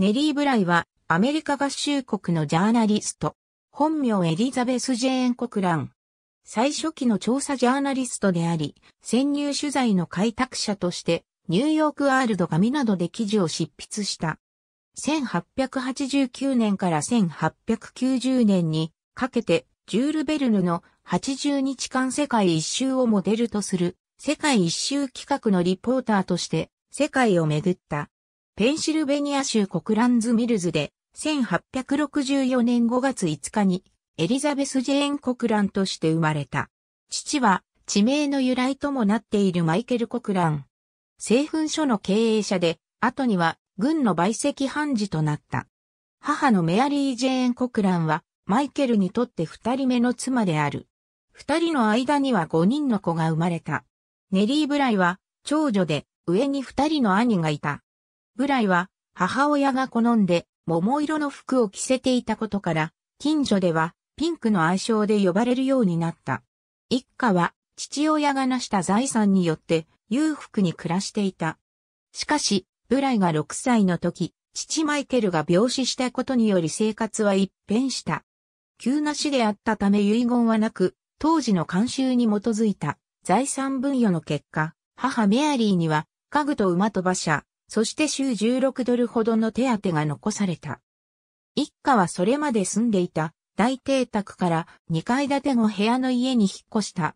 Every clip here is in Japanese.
ネリー・ブライは、アメリカ合衆国のジャーナリスト。本名エリザベス・ジェーン・コクラン。最初期の調査ジャーナリストであり、潜入取材の開拓者として、ニューヨークワールド紙などで記事を執筆した。1889年から1890年にかけて、ジュール・ベルヌの80日間世界一周をモデルとする世界一周企画のリポーターとして世界を巡ったペンシルベニア州コクランズミルズで、1864年5月5日に、エリザベス・ジェーン・コクランとして生まれた。父は、地名の由来ともなっているマイケル・コクラン。製粉所の経営者で、後には、軍の売籍判事となった。母のメアリー・ジェーン・コクランは、マイケルにとって二人目の妻である。二人の間には五人の子が生まれた。ネリー・ブライは、長女で、上に二人の兄がいた。ブライは母親が好んで桃色の服を着せていたことから、近所ではピンクの愛称で呼ばれるようになった。一家は父親が成した財産によって裕福に暮らしていた。しかし、ブライが6歳の時、父マイケルが病死したことにより生活は一変した。急な死であったため遺言はなく、当時の慣習に基づいた財産分与の結果、母メアリーには家具と馬と馬車、そして週16ドルほどの手当が残された。一家はそれまで住んでいた大邸宅から2階建ての部屋の家に引っ越した。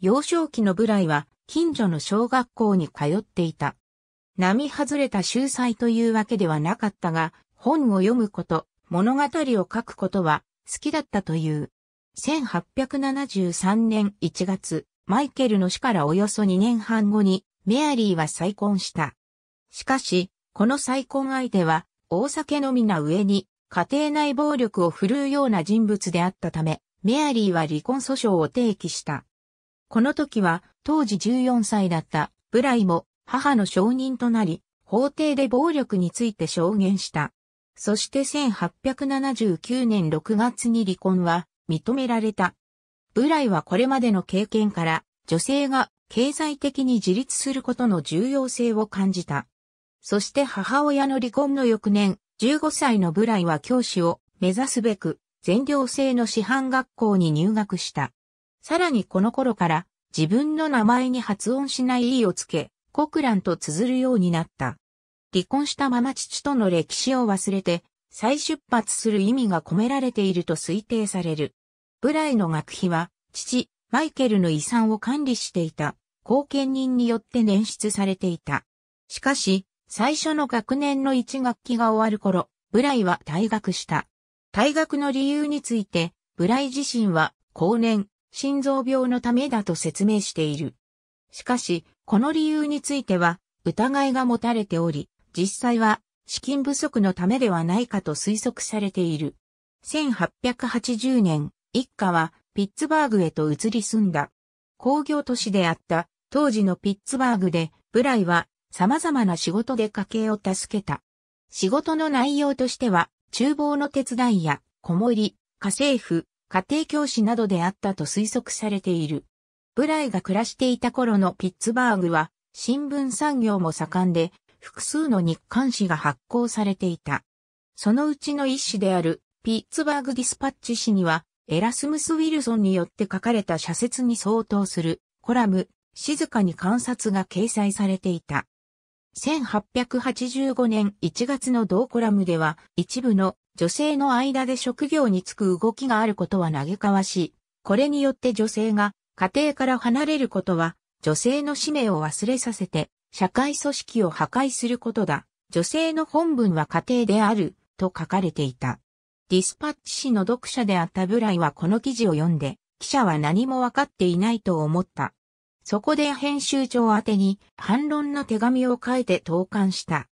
幼少期のブライは近所の小学校に通っていた。並外れた秀才というわけではなかったが、本を読むこと、物語を書くことは好きだったという。1873年1月、マイケルの死からおよそ2年半後にメアリーは再婚した。しかし、この再婚相手は、大酒飲みな上に、家庭内暴力を振るうような人物であったため、メアリーは離婚訴訟を提起した。この時は、当時14歳だったブライも母の証人となり、法廷で暴力について証言した。そして1879年6月に離婚は認められた。ブライはこれまでの経験から女性が経済的に自立することの重要性を感じた。そして母親の離婚の翌年、15歳のブライは教師を目指すべく、全寮制の師範学校に入学した。さらにこの頃から、自分の名前に発音しない E をつけ、コクランと綴るようになった。離婚したまま父との歴史を忘れて、再出発する意味が込められていると推定される。ブライの学費は、父、マイケルの遺産を管理していた、後見人によって捻出されていた。しかし、最初の学年の一学期が終わる頃、ブライは退学した。退学の理由について、ブライ自身は、後年、心臓病のためだと説明している。しかし、この理由については、疑いが持たれており、実際は、資金不足のためではないかと推測されている。1880年、一家は、ピッツバーグへと移り住んだ。工業都市であった、当時のピッツバーグで、ブライは、様々な仕事で家計を助けた。仕事の内容としては、厨房の手伝いや、子守、り、家政婦、家庭教師などであったと推測されている。ブライが暮らしていた頃のピッツバーグは、新聞産業も盛んで、複数の日刊誌が発行されていた。そのうちの一誌である、ピッツバーグディスパッチ誌には、エラスムス・ウィルソンによって書かれた社説に相当する、コラム、静かに観察が掲載されていた。1885年1月の同コラムでは、一部の女性の間で職業に就く動きがあることは嘆かわし、これによって女性が家庭から離れることは、女性の使命を忘れさせて、社会組織を破壊することだ。女性の本文は家庭である、と書かれていた。ディスパッチ氏の読者であったブライはこの記事を読んで、記者は何もわかっていないと思った。そこで編集長宛に反論の手紙を書いて投函した。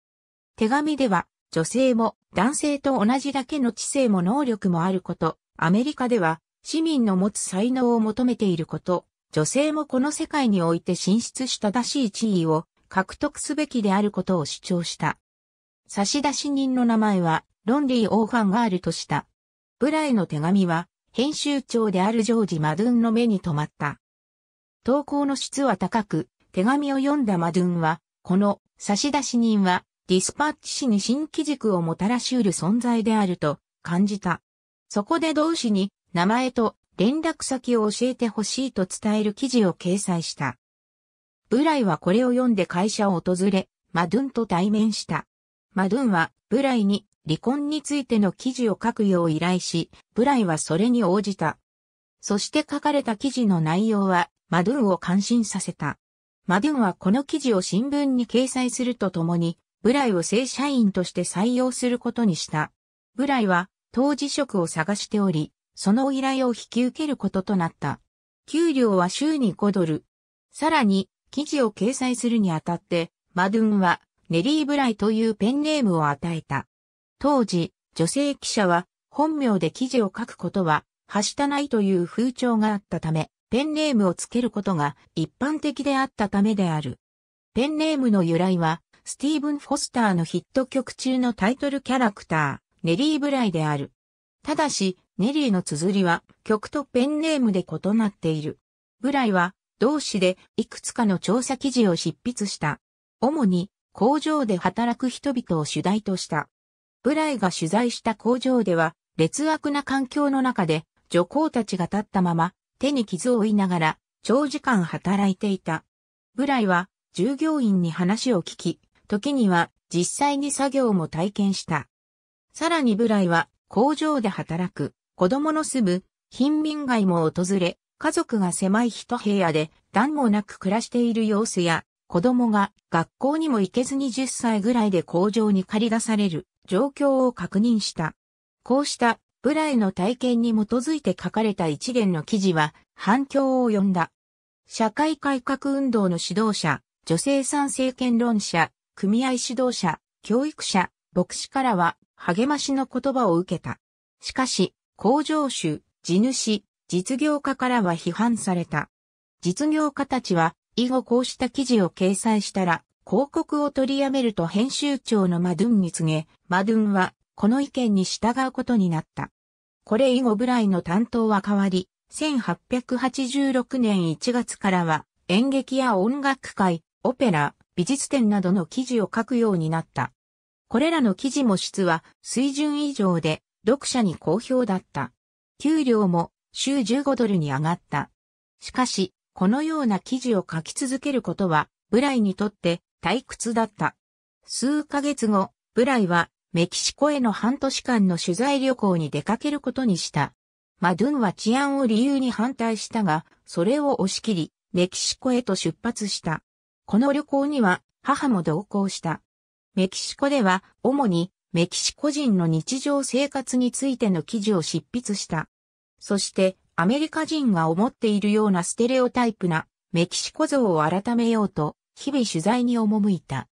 手紙では、女性も男性と同じだけの知性も能力もあること、アメリカでは市民の持つ才能を求めていること、女性もこの世界において進出したらしい地位を獲得すべきであることを主張した。差出人の名前はロンリー・オーファンガールとした。ブライの手紙は編集長であるジョージ・マドゥンの目に留まった。投稿の質は高く、手紙を読んだマドゥンは、この差出人はディスパッチ氏に新機軸をもたらし得る存在であると感じた。そこで同氏に名前と連絡先を教えてほしいと伝える記事を掲載した。ブライはこれを読んで会社を訪れ、マドゥンと対面した。マドゥンはブライに離婚についての記事を書くよう依頼し、ブライはそれに応じた。そして書かれた記事の内容はマドゥンを感心させた。マドゥンはこの記事を新聞に掲載するとともに、ブライを正社員として採用することにした。ブライは当時職を探しており、その依頼を引き受けることとなった。給料は週に5ドル。さらに、記事を掲載するにあたって、マドゥンはネリー・ブライというペンネームを与えた。当時、女性記者は本名で記事を書くことは、はしたないという風潮があったため、ペンネームをつけることが一般的であったためである。ペンネームの由来は、スティーブン・フォスターのヒット曲中のタイトルキャラクター、ネリー・ブライである。ただし、ネリーの綴りは曲とペンネームで異なっている。ブライは同志でいくつかの調査記事を執筆した。主に工場で働く人々を主題とした。ブライが取材した工場では劣悪な環境の中で女工たちが立ったまま手に傷を負いながら長時間働いていた。ブライは従業員に話を聞き、時には実際に作業も体験した。さらにブライは工場で働く子供の住む貧民街も訪れ、家族が狭い一部屋で暖もなく暮らしている様子や、子供が学校にも行けずに10歳ぐらいで工場に借り出される状況を確認した。こうしたブライの体験に基づいて書かれた一連の記事は反響を呼んだ。社会改革運動の指導者、女性参政権論者、組合指導者、教育者、牧師からは励ましの言葉を受けた。しかし、工場主、地主、実業家からは批判された。実業家たちは、以後こうした記事を掲載したら、広告を取りやめると編集長のマドゥンに告げ、マドゥンは、この意見に従うことになった。これ以後ブライの担当は変わり、1886年1月からは演劇や音楽会、オペラ、美術展などの記事を書くようになった。これらの記事も質は水準以上で読者に好評だった。給料も週15ドルに上がった。しかし、このような記事を書き続けることは、ブライにとって退屈だった。数ヶ月後、ブライはメキシコへの半年間の取材旅行に出かけることにした。マドゥンは治安を理由に反対したが、それを押し切り、メキシコへと出発した。この旅行には母も同行した。メキシコでは主にメキシコ人の日常生活についての記事を執筆した。そしてアメリカ人が思っているようなステレオタイプなメキシコ像を改めようと日々取材に赴いた。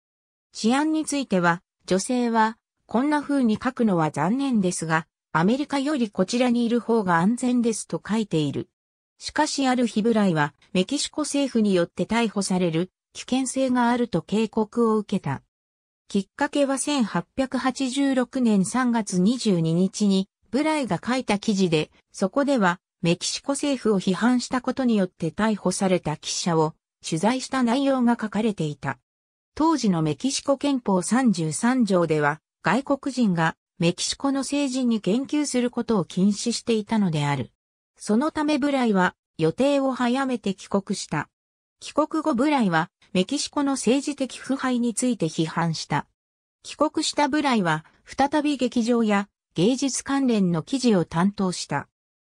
治安については女性はこんな風に書くのは残念ですが、アメリカよりこちらにいる方が安全ですと書いている。しかしある日ブライはメキシコ政府によって逮捕される危険性があると警告を受けた。きっかけは1886年3月22日にブライが書いた記事で、そこではメキシコ政府を批判したことによって逮捕された記者を取材した内容が書かれていた。当時のメキシコ憲法33条では外国人がメキシコの政治に言及することを禁止していたのである。そのためブライは予定を早めて帰国した。帰国後ブライはメキシコの政治的腐敗について批判した。帰国したブライは再び劇場や芸術関連の記事を担当した。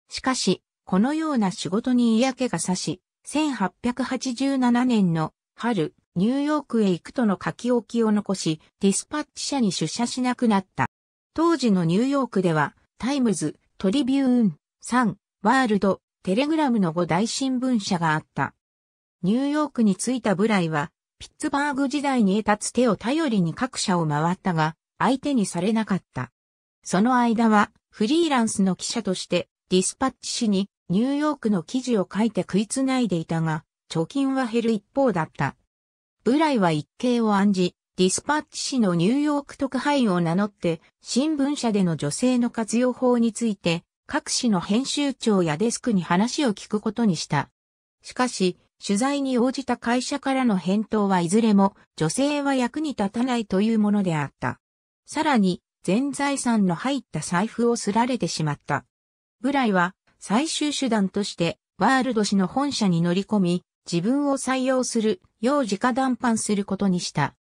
しかし、このような仕事に嫌気がさし、1887年の春、ニューヨークへ行くとの書き置きを残し、ディスパッチ社に出社しなくなった。当時のニューヨークでは、タイムズ、トリビューン、サン、ワールド、テレグラムの5大新聞社があった。ニューヨークに着いたブライは、ピッツバーグ時代に得たつてを頼りに各社を回ったが、相手にされなかった。その間は、フリーランスの記者として、ディスパッチ誌にニューヨークの記事を書いて食いつないでいたが、貯金は減る一方だった。ブライは一計を案じ、ディスパッチ氏のニューヨーク特派員を名乗って、新聞社での女性の活用法について、各紙の編集長やデスクに話を聞くことにした。しかし、取材に応じた会社からの返答はいずれも、女性は役に立たないというものであった。さらに、全財産の入った財布をすられてしまった。ブライは、最終手段として、ワールド氏の本社に乗り込み、自分を採用する、よう直談判することにした。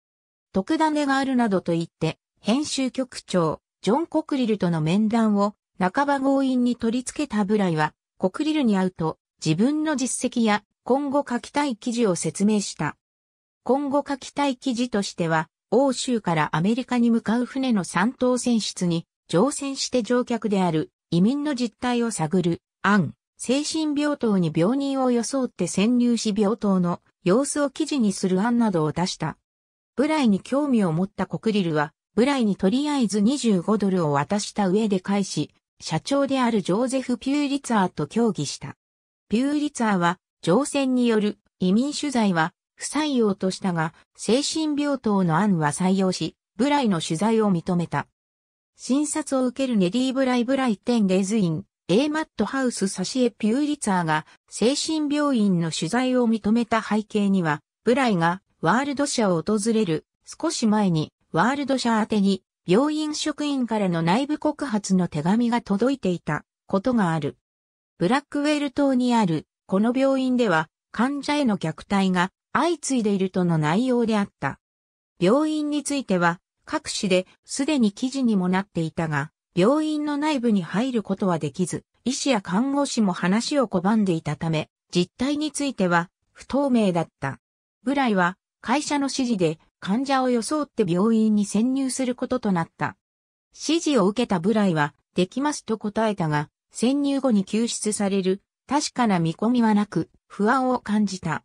特ダネがあるなどと言って、編集局長、ジョン・コクリルとの面談を半ば強引に取り付けたブライは、コクリルに会うと、自分の実績や今後書きたい記事を説明した。今後書きたい記事としては、欧州からアメリカに向かう船の三等船室に乗船して乗客である移民の実態を探る案、精神病棟に病人を装って潜入し病棟の様子を記事にする案などを出した。ブライに興味を持ったコクリルは、ブライにとりあえず25ドルを渡した上で返し、社長であるジョーゼフ・ピューリツァーと協議した。ピューリツァーは、乗船による移民取材は不採用としたが、精神病棟の案は採用し、ブライの取材を認めた。診察を受けるネディ・ブライ・ブライ・テン・レズイン、A マットハウスサシエ・ピューリツァーが精神病院の取材を認めた背景には、ブライがワールド社を訪れる少し前にワールド社宛てに病院職員からの内部告発の手紙が届いていたことがある。ブラックウェル島にあるこの病院では患者への虐待が相次いでいるとの内容であった。病院については各紙ですでに記事にもなっていたが、病院の内部に入ることはできず、医師や看護師も話を拒んでいたため、実態については不透明だった。ブライは会社の指示で患者を装って病院に潜入することとなった。指示を受けたブライは、できますと答えたが、潜入後に救出される、確かな見込みはなく、不安を感じた。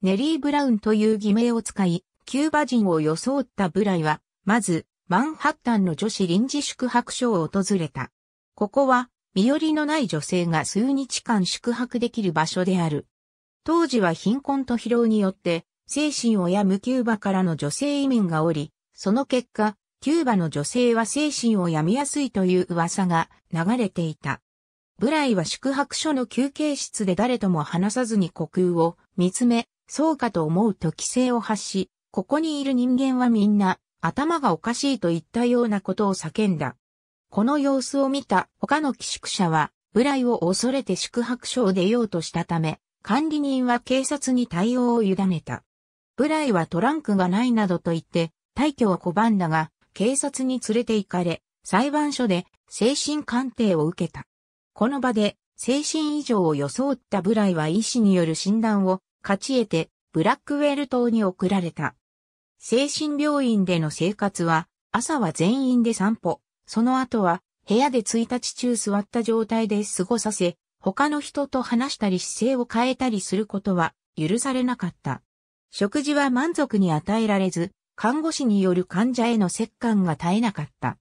ネリー・ブラウンという偽名を使い、キューバ人を装ったブライは、まず、マンハッタンの女子臨時宿泊所を訪れた。ここは、身寄りのない女性が数日間宿泊できる場所である。当時は貧困と疲労によって、精神を病むキューバからの女性移民がおり、その結果、キューバの女性は精神を病みやすいという噂が流れていた。ブライは宿泊所の休憩室で誰とも話さずに呼吸を見つめ、そうかと思うと規制を発し、ここにいる人間はみんな頭がおかしいといったようなことを叫んだ。この様子を見た他の寄宿舎は、ブライを恐れて宿泊所を出ようとしたため、管理人は警察に対応を委ねた。ブライはトランクがないなどと言って、退去を拒んだが、警察に連れて行かれ、裁判所で精神鑑定を受けた。この場で精神異常を装ったブライは医師による診断を勝ち得てブラックウェル島に送られた。精神病院での生活は、朝は全員で散歩、その後は部屋で1日中座った状態で過ごさせ、他の人と話したり姿勢を変えたりすることは許されなかった。食事は満足に与えられず、看護師による患者への接感が絶えなかった。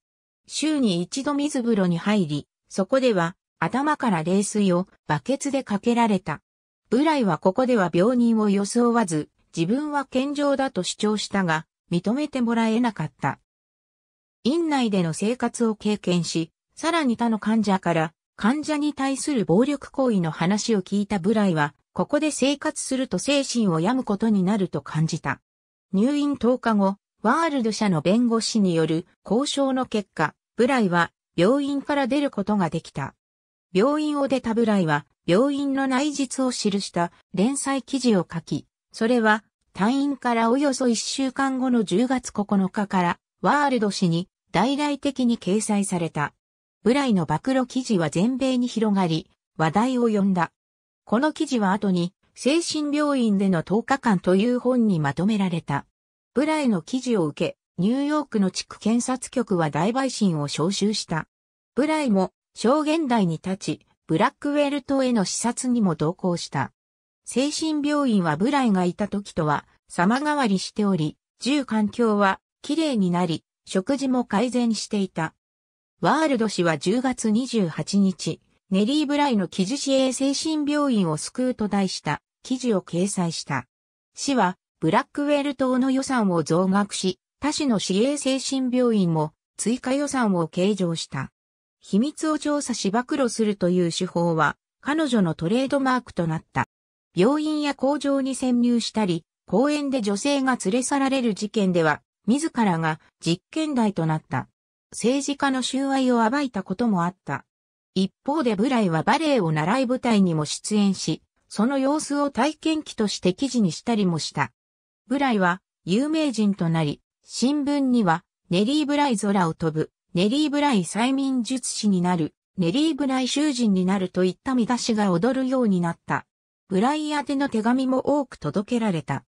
週に一度水風呂に入り、そこでは頭から冷水をバケツでかけられた。ブライはここでは病人を装わず、自分は健常だと主張したが、認めてもらえなかった。院内での生活を経験し、さらに他の患者から患者に対する暴力行為の話を聞いたブライは、ここで生活すると精神を病むことになると感じた。入院10日後、ワールド社の弁護士による交渉の結果、ブライは病院から出ることができた。病院を出たブライは、病院の内実を記した連載記事を書き、それは、退院からおよそ1週間後の10月9日から、ワールド誌に大々的に掲載された。ブライの暴露記事は全米に広がり、話題を呼んだ。この記事は後に、精神病院での10日間という本にまとめられた。ブライの記事を受け、ニューヨークの地区検察局は大陪審を招集した。ブライも、証言台に立ち、ブラックウェルトへの視察にも同行した。精神病院はブライがいた時とは様変わりしており、住環境は綺麗になり、食事も改善していた。ワールド氏は10月28日、ネリー・ブライの記事市営精神病院を救うと題した記事を掲載した。市は、ブラックウェル島の予算を増額し、他市の市営精神病院も追加予算を計上した。秘密を調査し暴露するという手法は、彼女のトレードマークとなった。病院や工場に潜入したり、公園で女性が連れ去られる事件では、自らが実験台となった。政治家の収賄を暴いたこともあった。一方でブライはバレエを習い舞台にも出演し、その様子を体験記として記事にしたりもした。ブライは有名人となり、新聞にはネリー・ブライ空を飛ぶ、ネリー・ブライ催眠術師になる、ネリー・ブライ囚人になるといった見出しが踊るようになった。ブライ宛ての手紙も多く届けられた。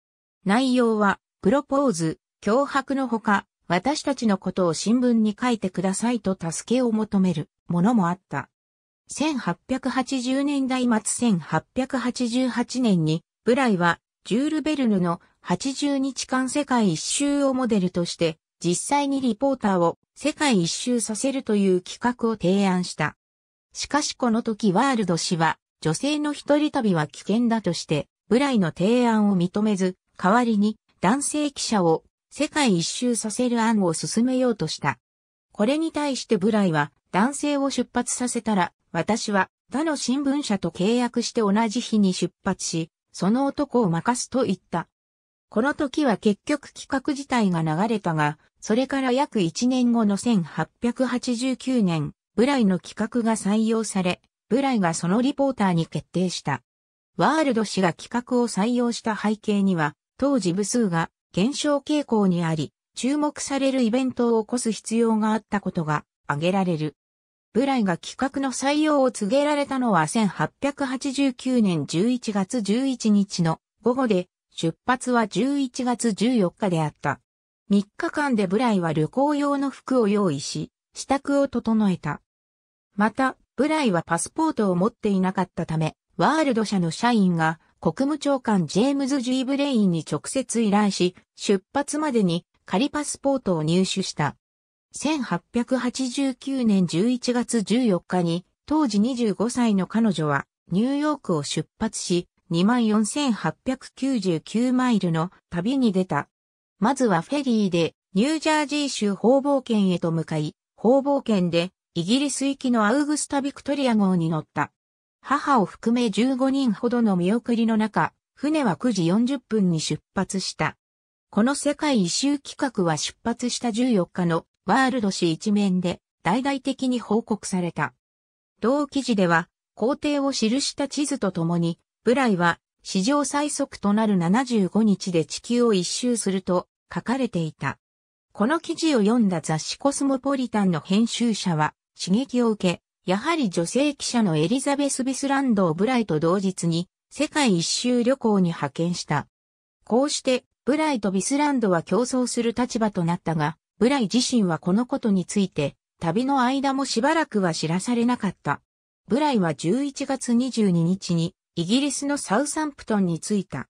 内容は、プロポーズ、脅迫のほか、私たちのことを新聞に書いてくださいと助けを求めるものもあった。1880年代末1888年に、ブライは、ジュール・ベルヌの80日間世界一周をモデルとして、実際にリポーターを世界一周させるという企画を提案した。しかしこの時ワールド氏は女性の一人旅は危険だとして、ブライの提案を認めず、代わりに男性記者を世界一周させる案を進めようとした。これに対してブライは男性を出発させたら、私は他の新聞社と契約して同じ日に出発し、その男を任すと言った。この時は結局企画自体が流れたが、それから約1年後の1889年、ブライの企画が採用され、ブライがそのリポーターに決定した。ワールド氏が企画を採用した背景には、当時部数が減少傾向にあり、注目されるイベントを起こす必要があったことが挙げられる。ブライが企画の採用を告げられたのは1889年11月11日の午後で、出発は11月14日であった。3日間でブライは旅行用の服を用意し、支度を整えた。また、ブライはパスポートを持っていなかったため、ワールド社の社員が国務長官ジェームズ・ジー・ブレインに直接依頼し、出発までに仮パスポートを入手した。1889年11月14日に、当時25歳の彼女は、ニューヨークを出発し、24,899マイルの旅に出た。まずはフェリーで、ニュージャージー州方々県へと向かい、方々県でイギリス行きのアウグスタ・ビクトリア号に乗った。母を含め15人ほどの見送りの中、船は9時40分に出発した。この世界一周企画は出発した14日のワールド誌一面で大々的に報告された。同記事では、皇帝を記した地図とともに、ブライは史上最速となる75日で地球を一周すると書かれていた。この記事を読んだ雑誌コスモポリタンの編集者は、刺激を受け、やはり女性記者のエリザベス・ビスランドをブライと同日に世界一周旅行に派遣した。こうして、ブライとビスランドは競争する立場となったが、ブライ自身はこのことについて、旅の間もしばらくは知らされなかった。ブライは11月22日にイギリスのサウサンプトンに着いた。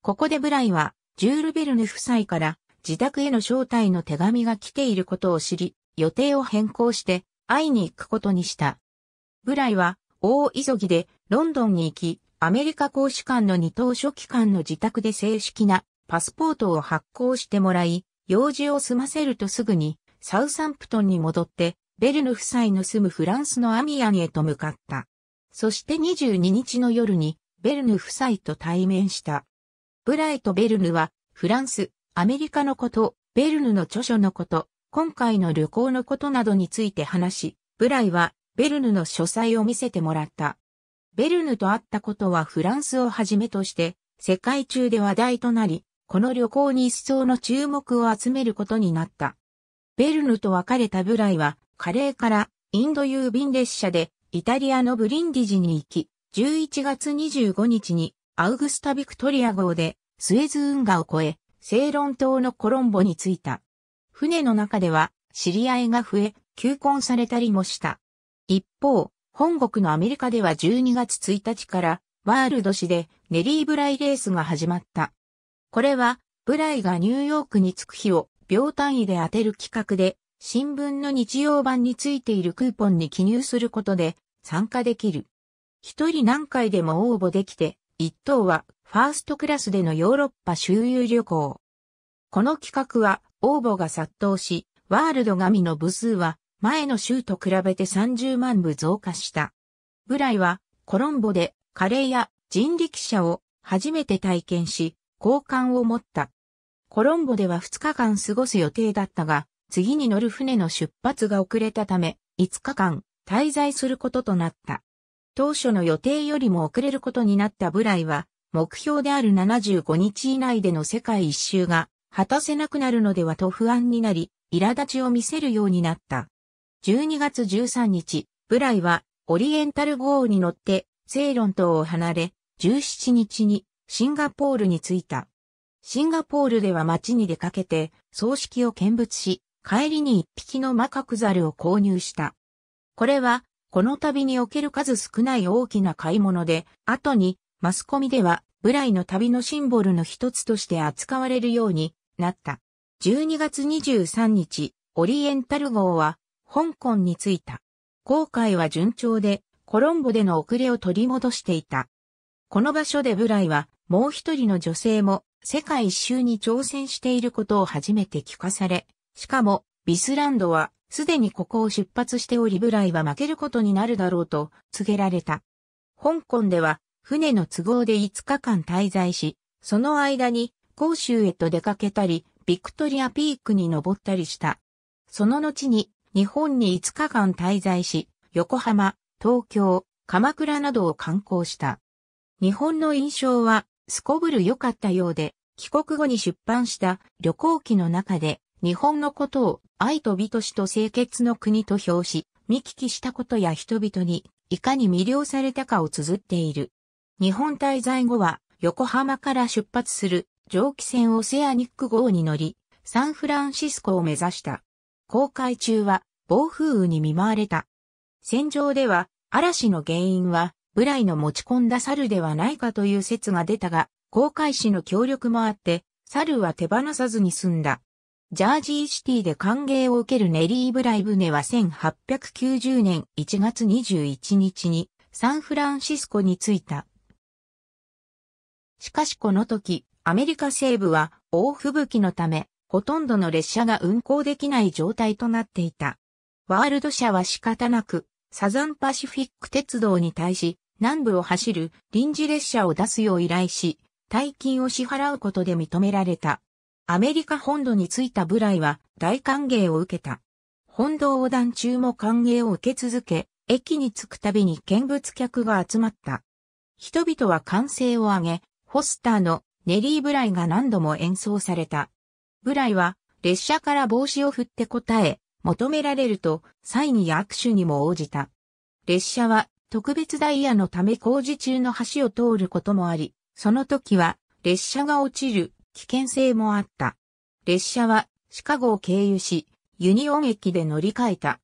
ここでブライはジュール・ベルヌ夫妻から自宅への招待の手紙が来ていることを知り、予定を変更して会いに行くことにした。ブライは、大急ぎでロンドンに行き、アメリカ公使館の二等書記官の自宅で正式なパスポートを発行してもらい、用事を済ませるとすぐにサウサンプトンに戻って、ベルヌ夫妻の住むフランスのアミアンへと向かった。そして22日の夜に、ベルヌ夫妻と対面した。ブライとベルヌは、フランス、アメリカのこと、ベルヌの著書のこと、今回の旅行のことなどについて話し、ブライはベルヌの書斎を見せてもらった。ベルヌと会ったことはフランスをはじめとして、世界中で話題となり、この旅行に一層の注目を集めることになった。ベルヌと別れたブライは、カレーからインド郵便列車でイタリアのブリンディジに行き、11月25日にアウグスタ・ビクトリア号でスエズ運河を越え、セーロン島のコロンボに着いた。船の中では知り合いが増え、求婚されたりもした。一方、本国のアメリカでは12月1日からワールド市でネリー・ブライレースが始まった。これは、ブライがニューヨークに着く日を秒単位で当てる企画で、新聞の日曜版についているクーポンに記入することで参加できる。一人何回でも応募できて、一等はファーストクラスでのヨーロッパ周遊旅行。この企画は応募が殺到し、ワールド神の部数は前の週と比べて30万部増加した。ブライはコロンボでカレーや人力車を初めて体験し、好感を持った。コロンボでは2日間過ごす予定だったが、次に乗る船の出発が遅れたため、5日間滞在することとなった。当初の予定よりも遅れることになったブライは、目標である75日以内での世界一周が果たせなくなるのではと不安になり、苛立ちを見せるようになった。12月13日、ブライはオリエンタル号に乗ってセイロン島を離れ、17日にシンガポールに着いた。シンガポールでは街に出かけて葬式を見物し、帰りに一匹のマカクザルを購入した。これは、この旅における数少ない大きな買い物で、後にマスコミではブライの旅のシンボルの一つとして扱われるようになった。12月23日、オリエンタル号は、香港に着いた。航海は順調で、コロンボでの遅れを取り戻していた。この場所でブライは、もう一人の女性も、世界一周に挑戦していることを初めて聞かされ、しかも、ビスランドは、すでにここを出発しておりブライは負けることになるだろうと告げられた。香港では船の都合で5日間滞在し、その間に甲州へと出かけたり、ビクトリアピークに登ったりした。その後に日本に5日間滞在し、横浜、東京、鎌倉などを観光した。日本の印象はすこぶる良かったようで、帰国後に出版した旅行記の中で日本のことを愛と美としと清潔の国と表し、見聞きしたことや人々にいかに魅了されたかを綴っている。日本滞在後は横浜から出発する蒸気船オセアニック号に乗り、サンフランシスコを目指した。航海中は暴風雨に見舞われた。戦場では嵐の原因はブライの持ち込んだ猿ではないかという説が出たが、航海士の協力もあって、猿は手放さずに済んだ。ジャージーシティで歓迎を受けるネリー・ブライ船は1890年1月21日にサンフランシスコに着いた。しかしこの時、アメリカ西部は大吹雪のため、ほとんどの列車が運行できない状態となっていた。ワールド社は仕方なく、サザンパシフィック鉄道に対し、南部を走る臨時列車を出すよう依頼し、大金を支払うことで認められた。アメリカ本土に着いたブライは大歓迎を受けた。本土横断中も歓迎を受け続け、駅に着くたびに見物客が集まった。人々は歓声を上げ、ホスターのネリー・ブライが何度も演奏された。ブライは、列車から帽子を振って答え、求められると、サインや握手にも応じた。列車は、特別ダイヤのため工事中の橋を通ることもあり、その時は、列車が落ちる危険性もあった。列車は、シカゴを経由し、ユニオン駅で乗り換えた。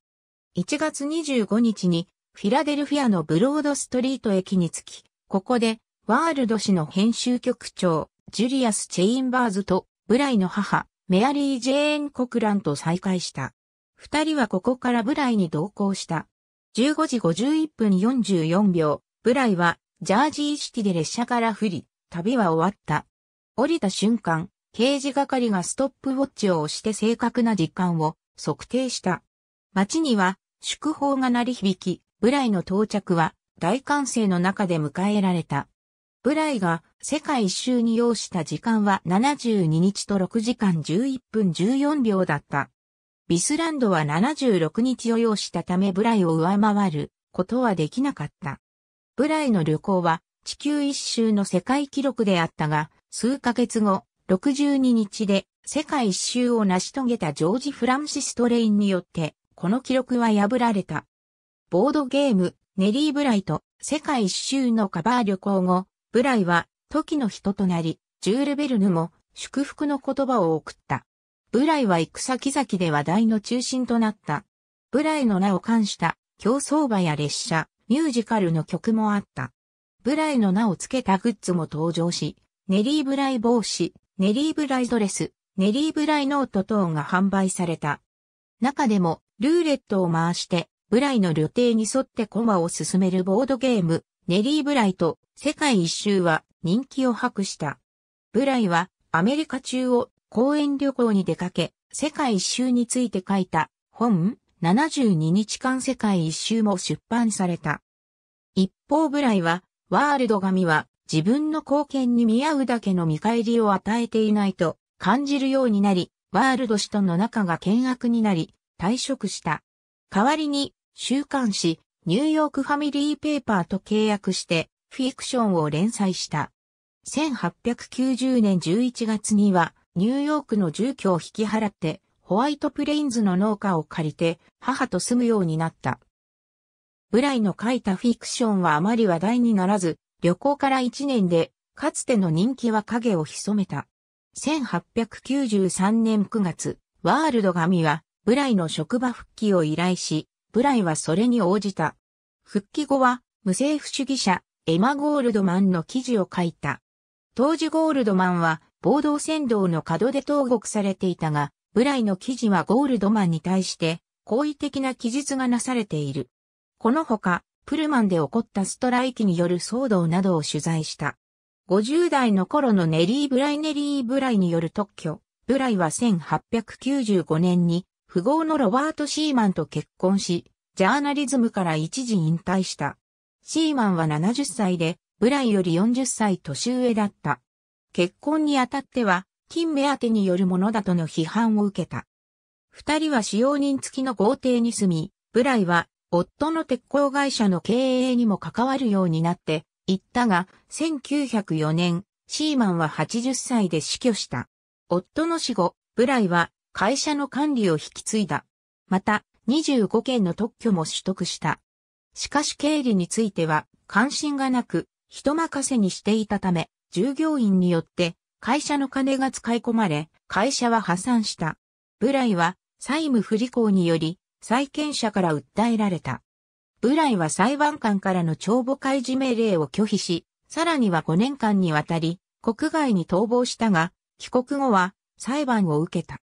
1月25日に、フィラデルフィアのブロードストリート駅に着き、ここで、ワールド氏の編集局長、ジュリアス・チェインバーズと、ブライの母、メアリー・ジェーン・コクランと再会した。二人はここからブライに同行した。15時51分44秒、ブライは、ジャージーシティで列車から降り、旅は終わった。降りた瞬間、刑事係がストップウォッチを押して正確な時間を測定した。街には祝砲が鳴り響き、ブライの到着は大歓声の中で迎えられた。ブライが世界一周に要した時間は72日と6時間11分14秒だった。ビスランドは76日を要したためブライを上回ることはできなかった。ブライの旅行は地球一周の世界記録であったが、数ヶ月後、62日で世界一周を成し遂げたジョージ・フランシス・トレインによって、この記録は破られた。ボードゲーム、ネリー・ブライと世界一周のカバー旅行後、ブライは、時の人となり、ジュール・ベルヌも祝福の言葉を送った。ブライは行く先々で話題の中心となった。ブライの名を冠した競走馬や列車、ミュージカルの曲もあった。ブライの名を付けたグッズも登場し、ネリー・ブライ帽子、ネリー・ブライドレス、ネリー・ブライノート等が販売された。中でも、ルーレットを回して、ブライの旅程に沿ってコマを進めるボードゲーム、ネリー・ブライと世界一周は人気を博した。ブライはアメリカ中を公園旅行に出かけ、世界一周について書いた本72日間世界一周も出版された。一方ブライはワールド神は自分の貢献に見合うだけの見返りを与えていないと感じるようになり、ワールド氏との仲が険悪になり退職した。代わりに週刊誌ニューヨークファミリーペーパーと契約してフィクションを連載した。1890年11月にはニューヨークの住居を引き払ってホワイトプレインズの農家を借りて母と住むようになった。ブライの書いたフィクションはあまり話題にならず、旅行から1年でかつての人気は影を潜めた。1893年9月、ワールド紙はブライの職場復帰を依頼し、ブライはそれに応じた。復帰後は、無政府主義者、エマ・ゴールドマンの記事を書いた。当時ゴールドマンは、暴動扇動の角で投獄されていたが、ブライの記事はゴールドマンに対して、好意的な記述がなされている。このほか、プルマンで起こったストライキによる騒動などを取材した。50代の頃のネリー・ブライネリー・ブライによる特許、ブライは1895年に富豪のロバート・シーマンと結婚し、ジャーナリズムから一時引退した。シーマンは70歳で、ブライより40歳年上だった。結婚にあたっては、金目当てによるものだとの批判を受けた。二人は使用人付きの豪邸に住み、ブライは夫の鉄鋼会社の経営にも関わるようになっていったが、1904年、シーマンは80歳で死去した。夫の死後、ブライは会社の管理を引き継いだ。また、25件の特許も取得した。しかし経理については関心がなく、人任せにしていたため、従業員によって会社の金が使い込まれ、会社は破産した。ブライは債務不履行により、債権者から訴えられた。ブライは裁判官からの帳簿開示命令を拒否し、さらには5年間にわたり、国外に逃亡したが、帰国後は裁判を受けた。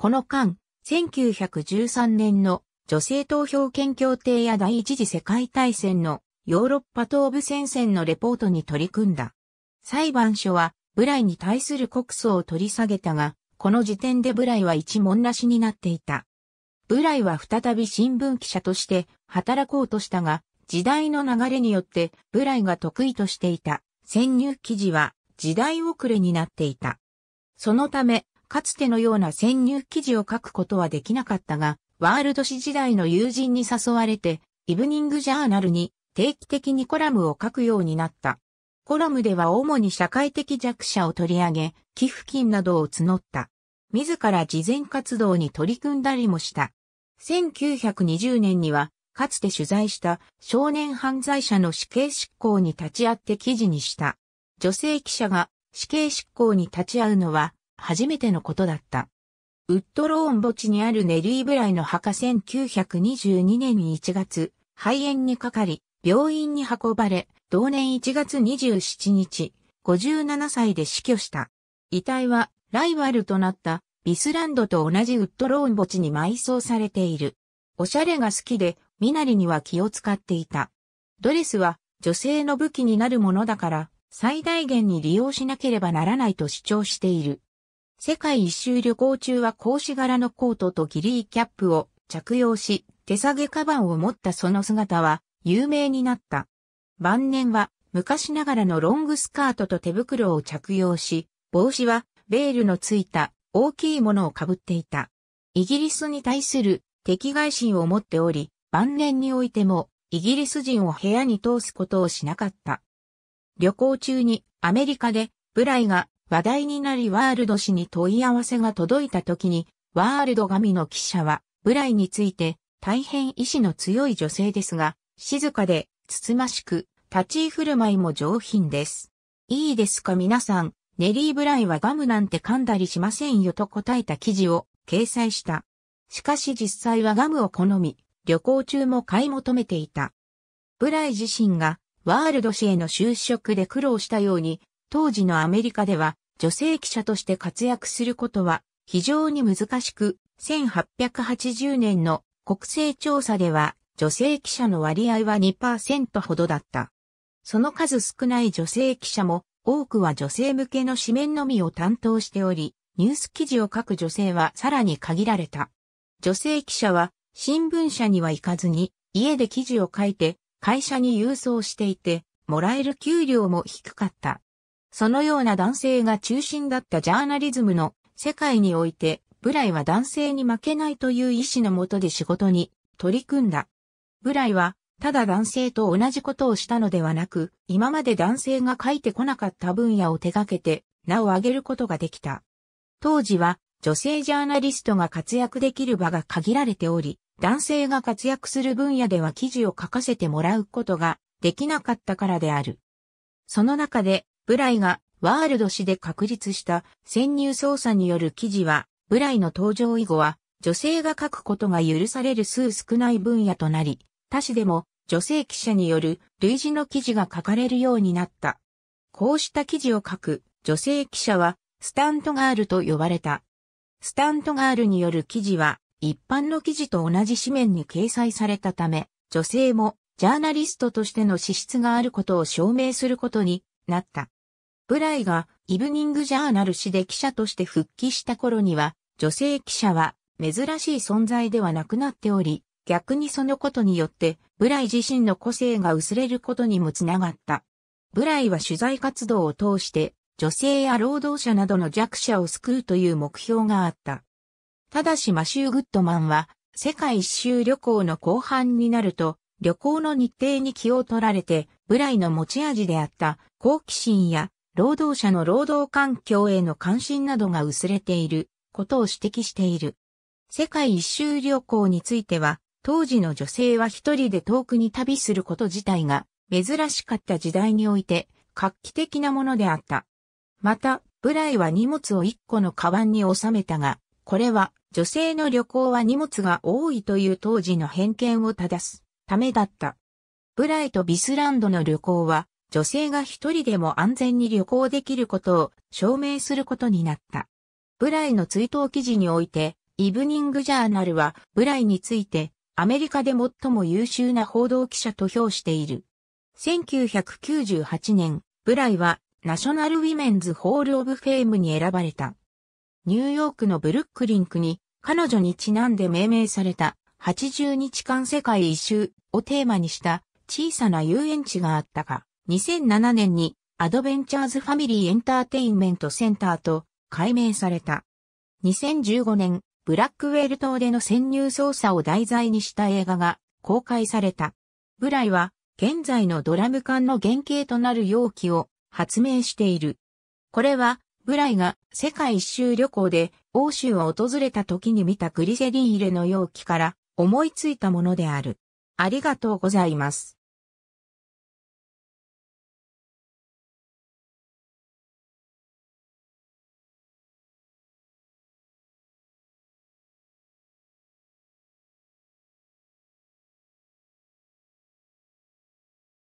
この間、1913年の女性投票権協定や第一次世界大戦のヨーロッパ東部戦線のレポートに取り組んだ。裁判所は、ブライに対する告訴を取り下げたが、この時点でブライは一文なしになっていた。ブライは再び新聞記者として働こうとしたが、時代の流れによってブライが得意としていた潜入記事は時代遅れになっていた。そのため、かつてのような潜入記事を書くことはできなかったが、ワールド史時代の友人に誘われて、イブニングジャーナルに定期的にコラムを書くようになった。コラムでは主に社会的弱者を取り上げ、寄付金などを募った。自ら事前活動に取り組んだりもした。1920年には、かつて取材した少年犯罪者の死刑執行に立ち会って記事にした。女性記者が死刑執行に立ち会うのは初めてのことだった。ウッドローン墓地にあるネリー・ブライの墓1922年1月、肺炎にかかり、病院に運ばれ、同年1月27日、57歳で死去した。遺体は、ライバルとなった、ビスランドと同じウッドローン墓地に埋葬されている。おしゃれが好きで、身なりには気を使っていた。ドレスは、女性の武器になるものだから、最大限に利用しなければならないと主張している。世界一周旅行中は格子柄のコートとギリーキャップを着用し、手下げカバンを持ったその姿は有名になった。晩年は昔ながらのロングスカートと手袋を着用し、帽子はベールのついた大きいものをかぶっていた。イギリスに対する敵外心を持っており、晩年においてもイギリス人を部屋に通すことをしなかった。旅行中にアメリカでブライが話題になりワールド氏に問い合わせが届いた時に、ワールド神の記者は、ブライについて、大変意志の強い女性ですが、静かで、つつましく、立ち居振る舞いも上品です。いいですか皆さん、ネリー・ブライはガムなんて噛んだりしませんよと答えた記事を掲載した。しかし実際はガムを好み、旅行中も買い求めていた。ブライ自身がワールド氏への就職で苦労したように、当時のアメリカでは女性記者として活躍することは非常に難しく、1880年の国勢調査では女性記者の割合は2%ほどだった。その数少ない女性記者も多くは女性向けの紙面のみを担当しており、ニュース記事を書く女性はさらに限られた。女性記者は新聞社には行かずに家で記事を書いて会社に郵送していて、もらえる給料も低かった。そのような男性が中心だったジャーナリズムの世界において、ブライは男性に負けないという意志のもとで仕事に取り組んだ。ブライは、ただ男性と同じことをしたのではなく、今まで男性が書いてこなかった分野を手掛けて、名を上げることができた。当時は、女性ジャーナリストが活躍できる場が限られており、男性が活躍する分野では記事を書かせてもらうことができなかったからである。その中でブライがワールド誌で確立した潜入捜査による記事は、ブライの登場以後は、女性が書くことが許される数少ない分野となり、他誌でも女性記者による類似の記事が書かれるようになった。こうした記事を書く女性記者は、スタントガールと呼ばれた。スタントガールによる記事は、一般の記事と同じ紙面に掲載されたため、女性もジャーナリストとしての資質があることを証明することになった。ブライがイブニングジャーナル誌で記者として復帰した頃には、女性記者は珍しい存在ではなくなっており、逆にそのことによって、ブライ自身の個性が薄れることにもつながった。ブライは取材活動を通して、女性や労働者などの弱者を救うという目標があった。ただしマシュー・グッドマンは、世界一周旅行の後半になると、旅行の日程に気を取られて、ブライの持ち味であった好奇心や労働者の労働環境への関心などが薄れていることを指摘している。世界一周旅行については、当時の女性は一人で遠くに旅すること自体が珍しかった時代において画期的なものであった。また、ブライは荷物を一個のカバンに収めたが、これは女性の旅行は荷物が多いという当時の偏見を正すためだった。ブライとビスランドの旅行は女性が一人でも安全に旅行できることを証明することになった。ブライの追悼記事において、イブニングジャーナルはブライについてアメリカで最も優秀な報道記者と評している。1998年、ブライはナショナルウィメンズホールオブフェームに選ばれた。ニューヨークのブルックリンクに彼女にちなんで命名された80日間世界一周をテーマにした小さな遊園地があったが、2007年にアドベンチャーズファミリーエンターテインメントセンターと改名された。2015年、ブラックウェル島での潜入捜査を題材にした映画が公開された。ブライは現在のドラム缶の原型となる容器を発明している。これはブライが世界一周旅行で欧州を訪れた時に見たグリセリン入れの容器から思いついたものである。ありがとうございます。